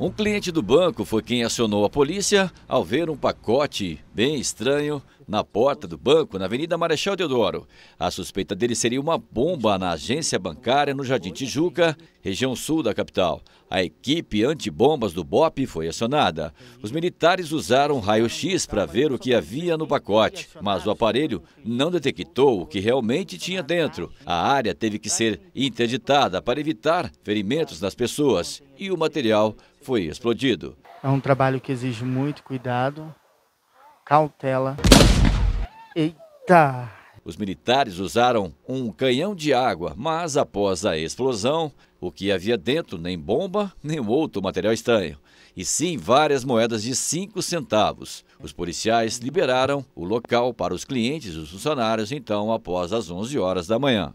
Um cliente do banco foi quem acionou a polícia ao ver um pacote bem estranho na porta do banco, na Avenida Marechal Deodoro. A suspeita dele seria uma bomba na agência bancária no Jardim Tijuca, região sul da capital. A equipe antibombas do BOP foi acionada. Os militares usaram raio-x para ver o que havia no pacote, mas o aparelho não detectou o que realmente tinha dentro. A área teve que ser interditada para evitar ferimentos nas pessoas e o material foi explodido. É um trabalho que exige muito cuidado, cautela. Eita! Os militares usaram um canhão de água, mas após a explosão, o que havia dentro nem bomba, nem outro material estranho, e sim várias moedas de cinco centavos. Os policiais liberaram o local para os clientes e os funcionários então após as 11 horas da manhã.